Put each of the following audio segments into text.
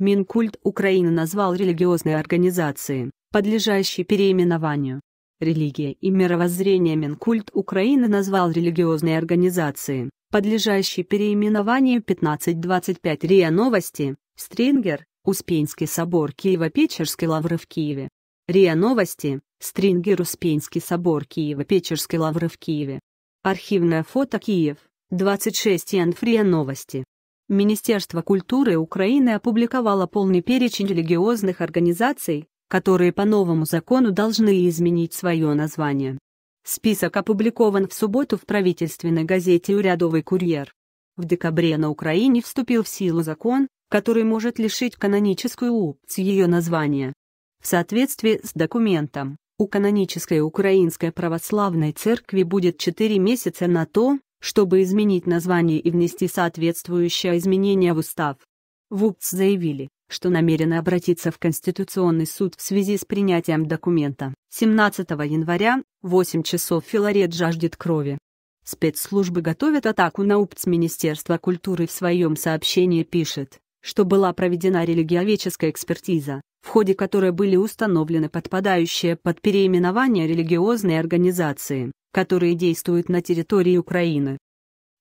Минкульт Украины назвал религиозные организации, подлежащие переименованию. Религия и мировоззрение Минкульт Украины назвал религиозные организации, подлежащие переименованию 1525 РИА Новости, Стрингер, Успенский собор Киево-Печерской лавры в Киеве. РИА Новости, Стрингер Успенский собор Киево-Печерской лавры в Киеве. Архивное фото Киев, 26 Янфрия а Новости. Министерство культуры Украины опубликовало полный перечень религиозных организаций, которые по новому закону должны изменить свое название. Список опубликован в субботу в правительственной газете «Урядовый курьер». В декабре на Украине вступил в силу закон, который может лишить каноническую УПЦ ее названия. В соответствии с документом, у канонической Украинской Православной Церкви будет 4 месяца на то, чтобы изменить название и внести соответствующее изменение в устав. В УПЦ заявили, что намерены обратиться в Конституционный суд в связи с принятием документа. 17 января, 8 часов Филарет жаждет крови. Спецслужбы готовят атаку на УПЦ. Министерства культуры в своем сообщении пишет, что была проведена религиоведческая экспертиза, в ходе которой были установлены подпадающие под переименование религиозные организации которые действуют на территории Украины.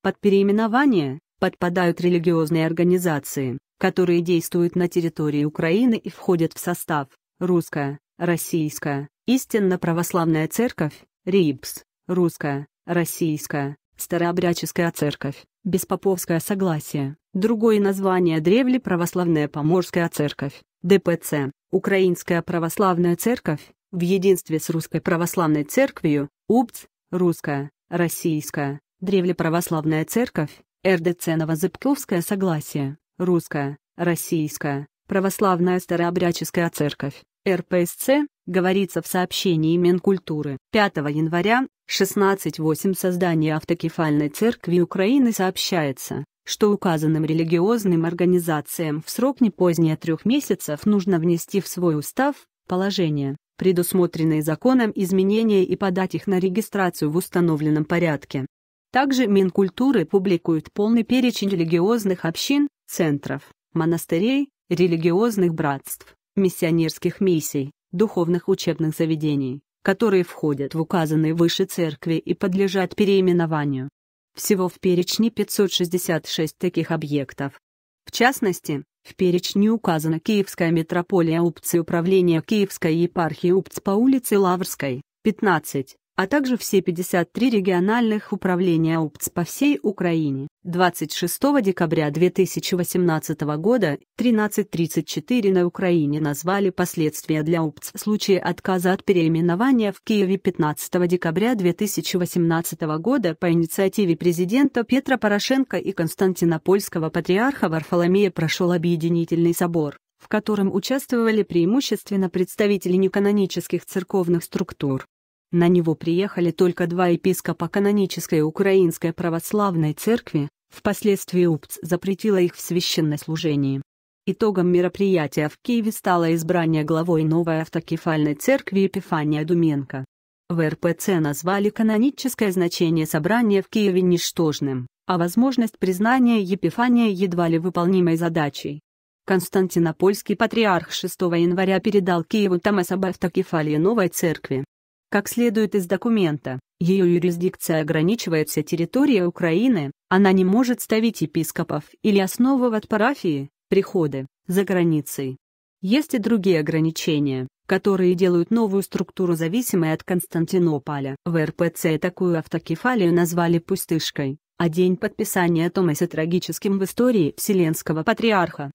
Под переименование подпадают религиозные организации, которые действуют на территории Украины и входят в состав «Русская», «Российская», «Истинно православная церковь», «РИПС», «Русская», «Российская», «Старообрядческая церковь», «Беспоповское согласие», другое название древли православная поморская церковь, ДПЦ, Украинская православная церковь, в единстве с Русской православной церковью, УПЦ, Русская, Российская, Древлеправославная Церковь, РДЦ Новозыбковское Согласие, Русская, Российская, Православная Старообрядческая Церковь, РПСЦ, говорится в сообщении Минкультуры. 5 января 16.8 создания автокефальной церкви Украины сообщается, что указанным религиозным организациям в срок не позднее трех месяцев нужно внести в свой устав положение, предусмотренные законом изменения и подать их на регистрацию в установленном порядке. Также Минкультуры публикует полный перечень религиозных общин, центров, монастырей, религиозных братств, миссионерских миссий, духовных учебных заведений, которые входят в указанные выше церкви и подлежат переименованию. Всего в перечне 566 таких объектов. В частности, в перечне указана Киевская митрополия УПЦ управления Киевской епархии Упц по улице Лаврской, 15 а также все 53 региональных управления УПЦ по всей Украине. 26 декабря 2018 года 13.34 на Украине назвали последствия для УПЦ в случае отказа от переименования в Киеве 15 декабря 2018 года по инициативе президента Петра Порошенко и Константинопольского патриарха Варфоломея прошел объединительный собор в котором участвовали преимущественно представители неканонических церковных структур. На него приехали только два епископа канонической Украинской православной церкви, впоследствии УПЦ запретила их в священнослужении. Итогом мероприятия в Киеве стало избрание главой новой автокефальной церкви Епифания Думенко. В РПЦ назвали каноническое значение собрания в Киеве ничтожным, а возможность признания Епифания едва ли выполнимой задачей. Константинопольский патриарх 6 января передал Киеву Томас об новой церкви. Как следует из документа, ее юрисдикция ограничивается территорией Украины, она не может ставить епископов или основывать парафии, приходы, за границей. Есть и другие ограничения, которые делают новую структуру зависимой от Константинополя. В РПЦ такую автокефалию назвали пустышкой, а день подписания Томаса трагическим в истории Вселенского Патриарха.